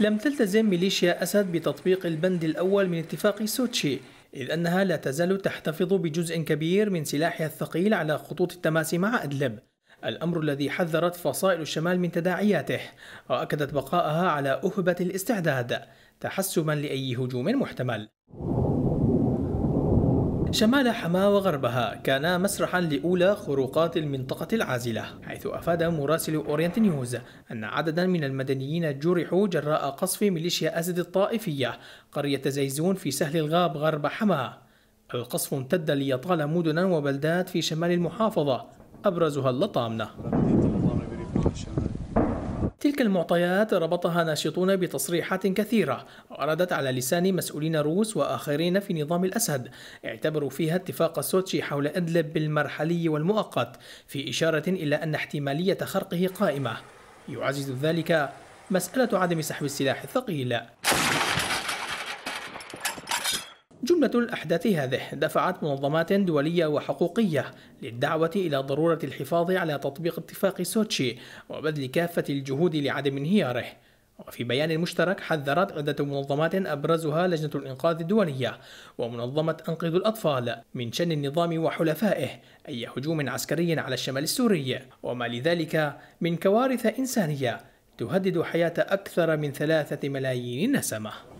لم تلتزم ميليشيا أسد بتطبيق البند الأول من اتفاق سوتشي إذ أنها لا تزال تحتفظ بجزء كبير من سلاحها الثقيل على خطوط التماس مع أدلب الأمر الذي حذرت فصائل الشمال من تداعياته وأكدت بقائها على أهبة الاستعداد تحسبا لأي هجوم محتمل شمال حماه وغربها كانا مسرحا لأولى خروقات المنطقة العازلة حيث أفاد مراسل أورينت نيوز أن عددا من المدنيين جرحوا جراء قصف ميليشيا أسد الطائفية قرية زيزون في سهل الغاب غرب حماه القصف امتد ليطال مدنا وبلدات في شمال المحافظة أبرزها اللطامنة تلك المعطيات ربطها ناشطون بتصريحات كثيرة وردت على لسان مسؤولين روس وآخرين في نظام الأسد اعتبروا فيها اتفاق سوتشي حول إدلب بالمرحلي والمؤقت في إشارة إلى أن احتمالية خرقه قائمة يعزز ذلك مسألة عدم سحب السلاح الثقيل جملة الأحداث هذه دفعت منظمات دولية وحقوقية للدعوة إلى ضرورة الحفاظ على تطبيق اتفاق سوتشي وبذل كافة الجهود لعدم انهياره وفي بيان مشترك حذرت عدة منظمات أبرزها لجنة الإنقاذ الدولية ومنظمة أنقذ الأطفال من شن النظام وحلفائه أي هجوم عسكري على الشمال السوري وما لذلك من كوارث إنسانية تهدد حياة أكثر من ثلاثة ملايين نسمة